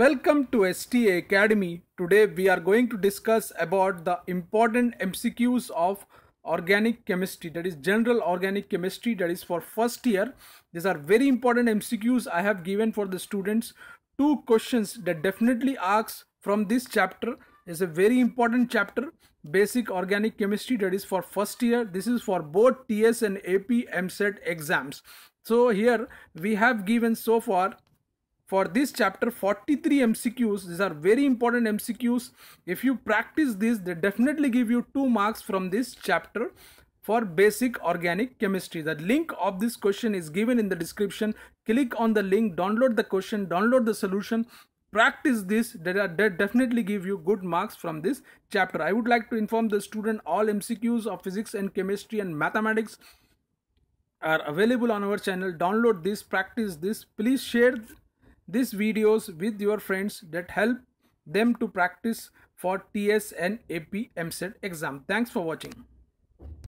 Welcome to STA Academy. Today we are going to discuss about the important MCQs of organic chemistry that is general organic chemistry that is for first year. These are very important MCQs I have given for the students. Two questions that definitely asks from this chapter is a very important chapter basic organic chemistry that is for first year this is for both ts and ap mset exams so here we have given so far for this chapter 43 mcqs these are very important mcqs if you practice this they definitely give you two marks from this chapter for basic organic chemistry the link of this question is given in the description click on the link download the question download the solution practice this that definitely give you good marks from this chapter i would like to inform the student all mcqs of physics and chemistry and mathematics are available on our channel download this practice this please share these videos with your friends that help them to practice for TS and AP MCET exam. Thanks for watching.